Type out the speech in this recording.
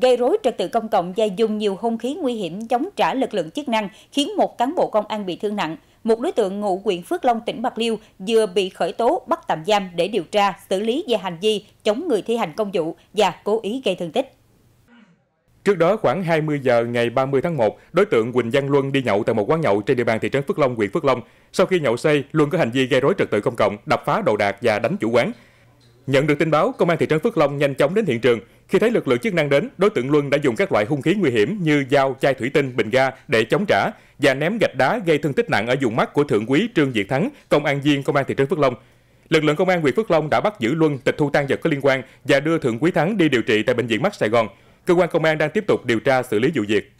gây rối trật tự công cộng và dùng nhiều hung khí nguy hiểm chống trả lực lượng chức năng khiến một cán bộ công an bị thương nặng. Một đối tượng ngụ huyện Phước Long, tỉnh Bạc Liêu vừa bị khởi tố bắt tạm giam để điều tra, xử lý về hành vi chống người thi hành công vụ và cố ý gây thương tích. Trước đó khoảng 20 giờ ngày 30 tháng 1, đối tượng Quỳnh Văn Luân đi nhậu tại một quán nhậu trên địa bàn thị trấn Phước Long, huyện Phước Long. Sau khi nhậu say, Luân có hành vi gây rối trật tự công cộng, đập phá đồ đạc và đánh chủ quán. Nhận được tin báo, công an thị trấn Phước Long nhanh chóng đến hiện trường. Khi thấy lực lượng chức năng đến, đối tượng Luân đã dùng các loại hung khí nguy hiểm như dao, chai thủy tinh, bình ga để chống trả và ném gạch đá gây thương tích nặng ở vùng mắt của thượng quý Trương Việt Thắng, công an viên công an thị trấn Phước Long. Lực lượng công an huyện Phước Long đã bắt giữ Luân, tịch thu tang vật có liên quan và đưa thượng quý Thắng đi điều trị tại bệnh viện mắt Sài Gòn. Cơ quan công an đang tiếp tục điều tra xử lý vụ việc.